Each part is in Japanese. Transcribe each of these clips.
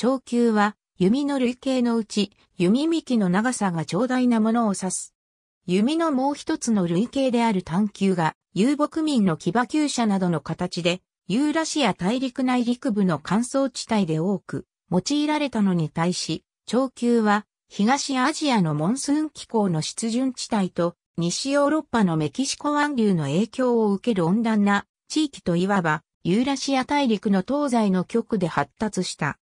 長球は弓の類型のうち弓幹の長さが長大なものを指す。弓のもう一つの類型である短球が遊牧民の騎馬厩舎などの形でユーラシア大陸内陸部の乾燥地帯で多く用いられたのに対し長球は東アジアのモンスーン気候の湿潤地帯と西ヨーロッパのメキシコ湾流の影響を受ける温暖な地域といわばユーラシア大陸の東西の極で発達した。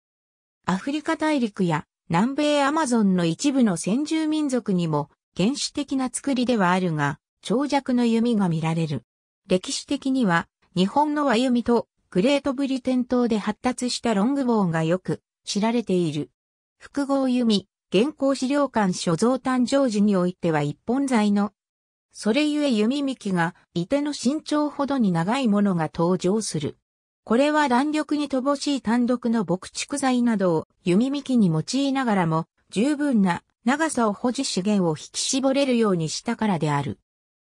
アフリカ大陸や南米アマゾンの一部の先住民族にも原始的な作りではあるが、長尺の弓が見られる。歴史的には、日本の和弓とグレートブリテン島で発達したロングボーンがよく知られている。複合弓、現行資料館所蔵誕生時においては一本材の、それゆえ弓幹が、いての身長ほどに長いものが登場する。これは弾力に乏しい単独の牧畜材などを弓幹に用いながらも十分な長さを保持資源を引き絞れるようにしたからである。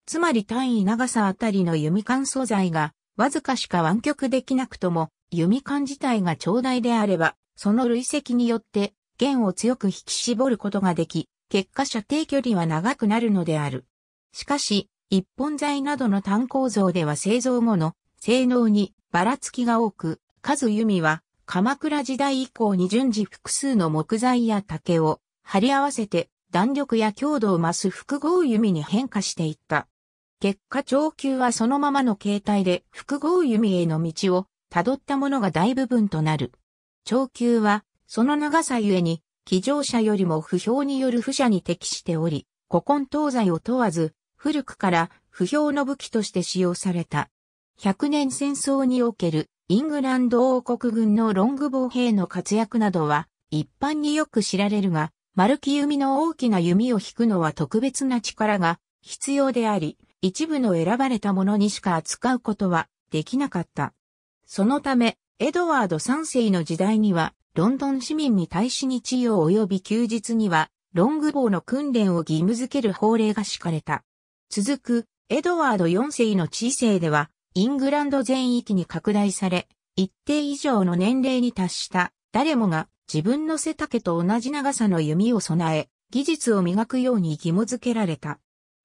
つまり単位長さあたりの弓管素材がわずかしか湾曲できなくとも弓管自体が長大であればその累積によって弦を強く引き絞ることができ、結果射程距離は長くなるのである。しかし、一本材などの単構造では製造後の性能にばらつきが多く、数弓は鎌倉時代以降に順次複数の木材や竹を貼り合わせて弾力や強度を増す複合弓に変化していった。結果長級はそのままの形態で複合弓への道を辿ったものが大部分となる。長級はその長さゆえに、騎乗者よりも不評による不者に適しており、古今東西を問わず、古くから不評の武器として使用された。100年戦争におけるイングランド王国軍のロングボウ兵の活躍などは一般によく知られるが、丸木弓の大きな弓を引くのは特別な力が必要であり、一部の選ばれたものにしか扱うことはできなかった。そのため、エドワード3世の時代には、ロンドン市民に対し日曜及び休日には、ロングボウの訓練を義務付ける法令が敷かれた。続く、エドワード4世の位世では、イングランド全域に拡大され、一定以上の年齢に達した誰もが自分の背丈と同じ長さの弓を備え、技術を磨くように義務付けられた。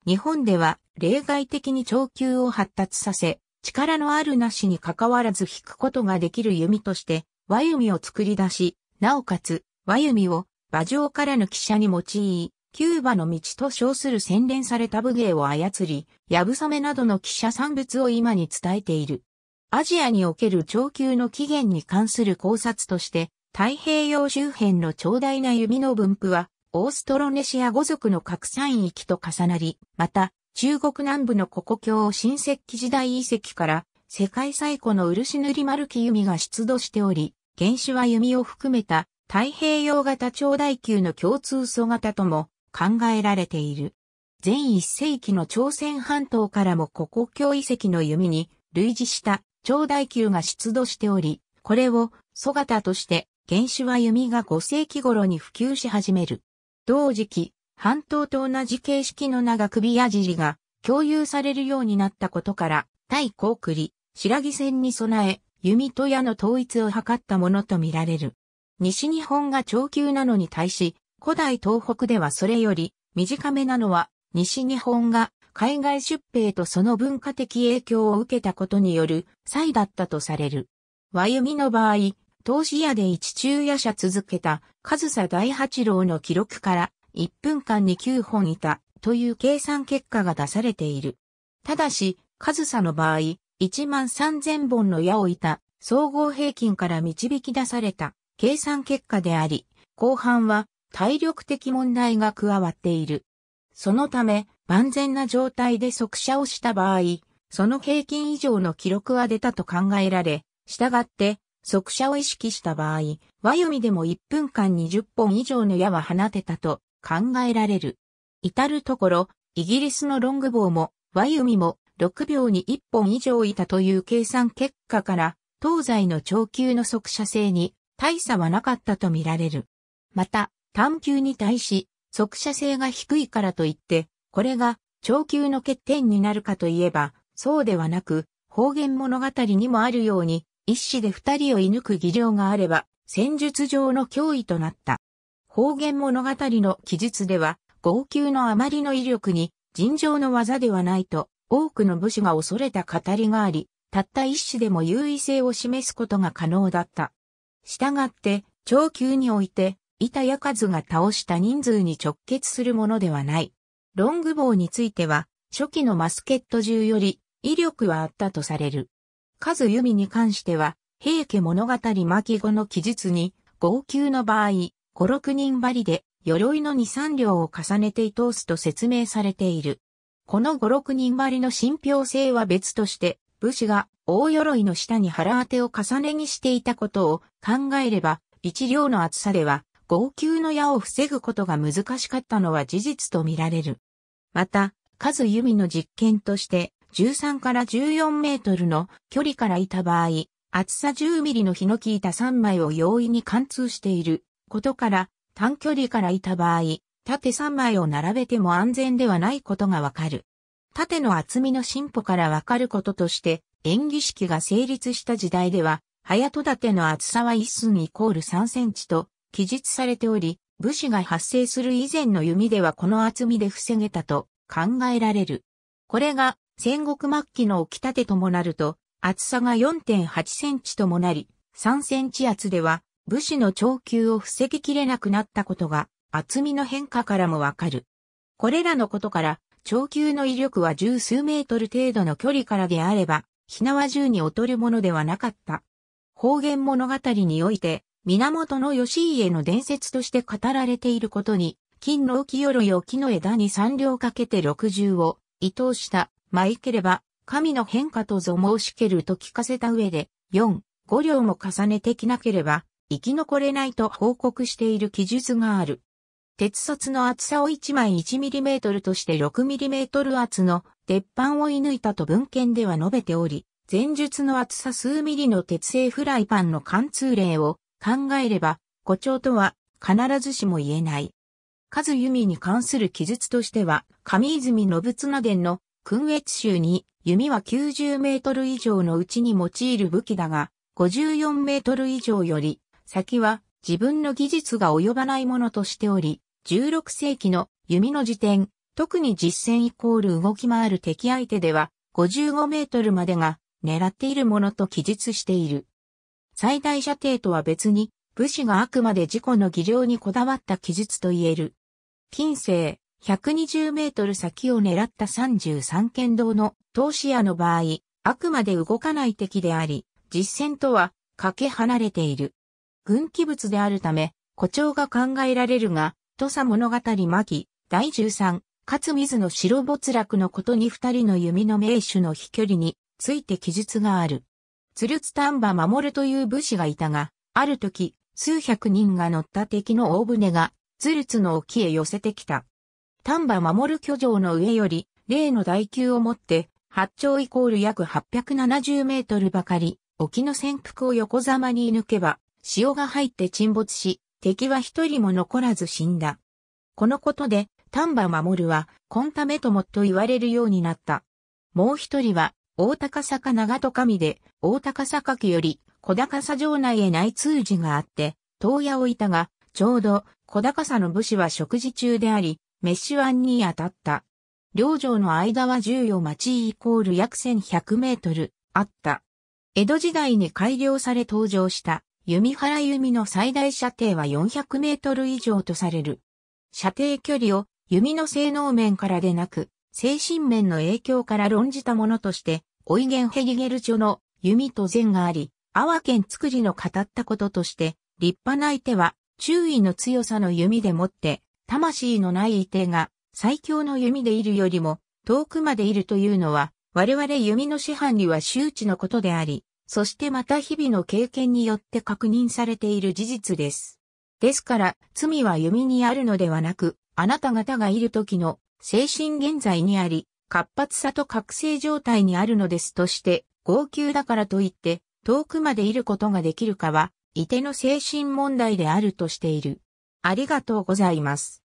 日本では例外的に長級を発達させ、力のあるなしに関わらず引くことができる弓として、和弓を作り出し、なおかつ、和弓を馬上からの汽車に用い、キューバの道と称する洗練された武芸を操り、ヤブサメなどの記者産物を今に伝えている。アジアにおける長久の起源に関する考察として、太平洋周辺の長大な弓の分布は、オーストロネシア語族の拡散域と重なり、また、中国南部の国境を新石器時代遺跡から、世界最古の漆塗り丸木弓が出土しており、原種は弓を含めた太平洋型長大級の共通素型とも考えられている。全一世紀の朝鮮半島からも古国境遺跡の弓に類似した長大級が出土しており、これを蘇型として原種は弓が5世紀頃に普及し始める。同時期、半島と同じ形式の長首矢尻が共有されるようになったことから、対高栗、白木線に備え、弓と矢の統一を図ったものとみられる。西日本が長級なのに対し、古代東北ではそれより短めなのは西日本が海外出兵とその文化的影響を受けたことによる際だったとされる。和弓の場合、投資屋で一中夜者続けた上総大八郎の記録から1分間に9本いたという計算結果が出されている。ただし、上総の場合、1万3000本の矢をいた総合平均から導き出された計算結果であり、後半は体力的問題が加わっている。そのため、万全な状態で速射をした場合、その平均以上の記録は出たと考えられ、従って、速射を意識した場合、和読みでも1分間20本以上の矢は放てたと考えられる。至るところ、イギリスのロングボウも、和読みも6秒に1本以上いたという計算結果から、東西の長級の速射性に大差はなかったとみられる。また、短球に対し、速射性が低いからといって、これが長球の欠点になるかといえば、そうではなく、方言物語にもあるように、一子で二人を射抜く技量があれば、戦術上の脅威となった。方言物語の記述では、号泣のあまりの威力に、尋常の技ではないと、多くの武士が恐れた語りがあり、たった一子でも優位性を示すことが可能だった。したがって、長級において、板や数が倒した人数に直結するものではない。ロング棒については、初期のマスケット銃より威力はあったとされる。数弓に関しては、平家物語巻後の記述に、号泣の場合、5、6人張りで、鎧の2、3両を重ねて通すと説明されている。この5、6人張りの信憑性は別として、武士が大鎧の下に腹当てを重ねにしていたことを考えれば、一両の厚さでは号泣の矢を防ぐことが難しかったのは事実とみられる。また、数弓の実験として、13から14メートルの距離からいた場合、厚さ10ミリのヒノキ板3枚を容易に貫通していることから、短距離からいた場合、縦3枚を並べても安全ではないことがわかる。縦の厚みの進歩からわかることとして、演技式が成立した時代では、早戸建ての厚さは1寸イコール3センチと、記述されており、武士が発生する以前の弓ではこの厚みで防げたと考えられる。これが戦国末期のき立ともなると、厚さが4.8センチともなり、3センチ厚では武士の長球を防ぎきれなくなったことが厚みの変化からもわかる。これらのことから、長球の威力は十数メートル程度の距離からであれば、ひなわ銃に劣るものではなかった。方言物語において、源義家の伝説として語られていることに、金の浮鎧を木の枝に三両かけて六十を、伊藤した、まいければ、神の変化とぞ申しけると聞かせた上で、四、五両も重ねてきなければ、生き残れないと報告している記述がある。鉄卒の厚さを1枚 1mm として 6mm 厚の鉄板を射抜いたと文献では述べており、前述の厚さ数ミリの鉄製フライパンの貫通例を考えれば、誇張とは必ずしも言えない。数弓に関する記述としては、上泉信綱伝の訓越集に、弓は90メートル以上のうちに用いる武器だが、54メートル以上より、先は自分の技術が及ばないものとしており、16世紀の弓の辞典、特に実戦イコール動き回る敵相手では、55メートルまでが狙っているものと記述している。最大射程とは別に、武士があくまで事故の技量にこだわった記述と言える。近世、120メートル先を狙った33剣道の投資屋の場合、あくまで動かない敵であり、実戦とはかけ離れている。軍機物であるため、誇張が考えられるが、土佐物語巻、第13、勝水の白没落のことに二人の弓の名手の飛距離について記述がある。ツルツタンバ守という武士がいたが、ある時、数百人が乗った敵の大船が、ツルツの沖へ寄せてきた。丹波守巨城の上より、例の台球を持って、八丁イコール約870メートルばかり、沖の潜伏を横ざまに抜けば、潮が入って沈没し、敵は一人も残らず死んだ。このことで、丹波守は、コンタメともっと言われるようになった。もう一人は、大高坂長戸上で、大高坂家より、小高さ城内へ内通寺があって、遠屋をいたが、ちょうど、小高さの武士は食事中であり、飯碗に当たった。両城の間は十余町イコール約1100メートル、あった。江戸時代に改良され登場した、弓原弓の最大射程は400メートル以上とされる。射程距離を弓の性能面からでなく、精神面の影響から論じたものとして、オイゲン・ヘギゲル著の弓と善があり、阿波県作りの語ったこととして、立派な相手は、注意の強さの弓でもって、魂のない相手が、最強の弓でいるよりも、遠くまでいるというのは、我々弓の師範には周知のことであり、そしてまた日々の経験によって確認されている事実です。ですから、罪は弓にあるのではなく、あなた方がいる時の精神現在にあり、活発さと覚醒状態にあるのですとして、号泣だからといって、遠くまでいることができるかは、いての精神問題であるとしている。ありがとうございます。